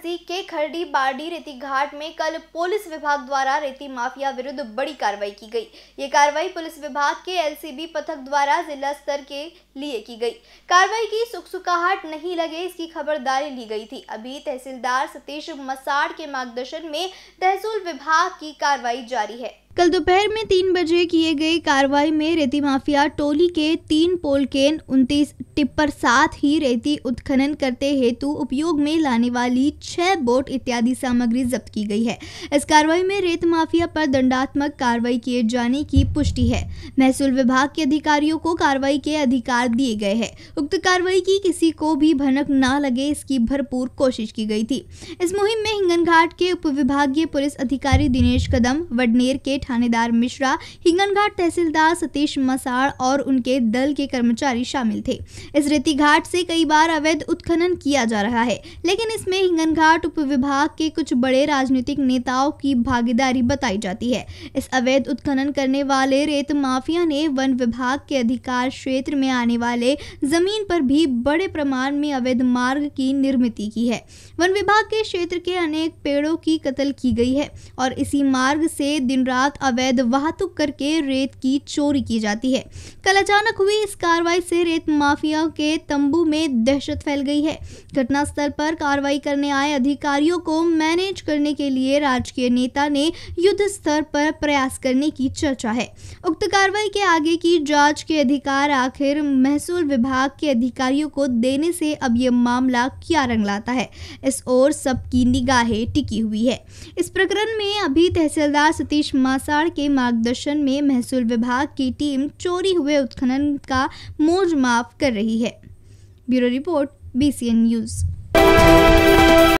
नजदीक के खरडी बारडी रेती घाट में कल पुलिस विभाग द्वारा रेती माफिया विरुद्ध बड़ी कार्रवाई की गई ये कार्रवाई पुलिस विभाग के एलसीबी पथक द्वारा जिला स्तर के लिए की गई कार्रवाई की सुखसुकाहट नहीं लगे इसकी खबरदारी ली गई थी अभी तहसीलदार सतीश मसाड़ के मार्गदर्शन में तहसील विभाग की कार्रवाई जारी है कल दोपहर में तीन बजे किए गए कार्रवाई में रेती माफिया टोली के तीन पोलकेन उनतीस टिप्पर साथ ही रेती उत्खनन करते हेतु उपयोग में लाने वाली छह बोट इत्यादि सामग्री जब्त की गई है इस कार्रवाई में रेत माफिया पर दंडात्मक कार्रवाई किए जाने की पुष्टि है महसूल विभाग के अधिकारियों को कार्रवाई के अधिकार दिए गए है उक्त कार्रवाई की किसी को भी भनक न लगे इसकी भरपूर कोशिश की गई थी इस मुहिम में हिंगन के उप विभागीय पुलिस अधिकारी दिनेश कदम वडनेर के थानेदार मिश्रा हिंगनघाट तहसीलदार सतीश मसाड़ और उनके दल के कर्मचारी शामिल थे इस रेती घाट से कई बार अवैध उत्खनन किया जा रहा है लेकिन इसमें हिंगनघाट उप विभाग के कुछ बड़े राजनीतिक नेताओं की भागीदारी बताई जाती है इस अवैध उत्खनन करने वाले रेत माफिया ने वन विभाग के अधिकार क्षेत्र में आने वाले जमीन पर भी बड़े प्रमाण में अवैध मार्ग की निर्मित की है वन विभाग के क्षेत्र के अनेक पेड़ों की कत्ल की गई है और इसी मार्ग से दिन रात साथ अवैध वाहतुक करके रेत की चोरी की जाती है कल अचानक हुई इस कार्रवाई से रेत माफिया के तंबू में दहशत फैल गई है घटनास्थल पर कार्रवाई करने आए अधिकारियों को मैनेज करने के लिए राजकीय नेता ने युद्ध स्तर पर प्रयास करने की चर्चा है उक्त कार्रवाई के आगे की जांच के अधिकार आखिर महसूल विभाग के अधिकारियों को देने से अब यह मामला क्या रंग लाता है इस ओर सबकी निगाहें टिकी हुई है इस प्रकरण में अभी तहसीलदार सतीश मां आषाढ़ के मार्गदर्शन में महसूल विभाग की टीम चोरी हुए उत्खनन का मोज माफ कर रही है ब्यूरो रिपोर्ट बी न्यूज़